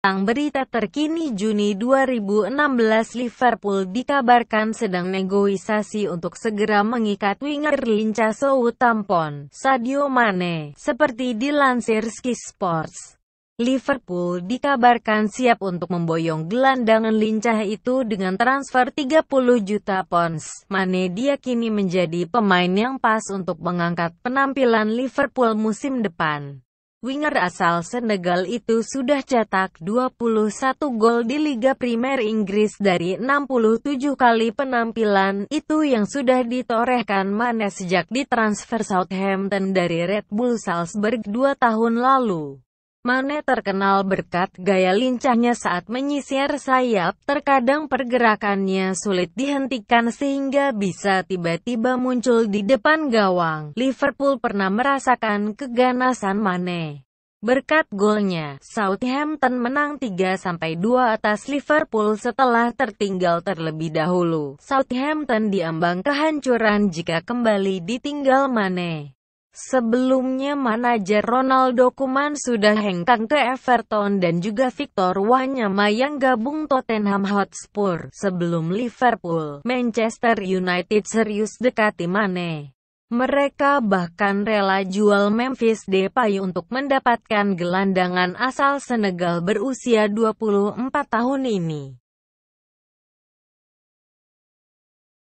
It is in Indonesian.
Tentang berita terkini Juni 2016 Liverpool dikabarkan sedang negosiasi untuk segera mengikat winger lincah Tampon, Sadio Mane, seperti dilansir Sky Sports. Liverpool dikabarkan siap untuk memboyong gelandangan lincah itu dengan transfer 30 juta pounds. Mane diyakini menjadi pemain yang pas untuk mengangkat penampilan Liverpool musim depan. Winger asal Senegal itu sudah cetak 21 gol di Liga Primer Inggris dari 67 kali penampilan, itu yang sudah ditorehkan Mane sejak ditransfer Southampton dari Red Bull Salzburg 2 tahun lalu. Mane terkenal berkat gaya lincahnya saat menyisir sayap, terkadang pergerakannya sulit dihentikan sehingga bisa tiba-tiba muncul di depan gawang. Liverpool pernah merasakan keganasan Mane. Berkat golnya, Southampton menang 3-2 atas Liverpool setelah tertinggal terlebih dahulu. Southampton diambang kehancuran jika kembali ditinggal Mane. Sebelumnya manajer Ronaldo Koeman sudah hengkang ke Everton dan juga Victor Wanyama yang gabung Tottenham Hotspur. Sebelum Liverpool, Manchester United serius dekati Mane. Mereka bahkan rela jual Memphis Depay untuk mendapatkan gelandangan asal Senegal berusia 24 tahun ini.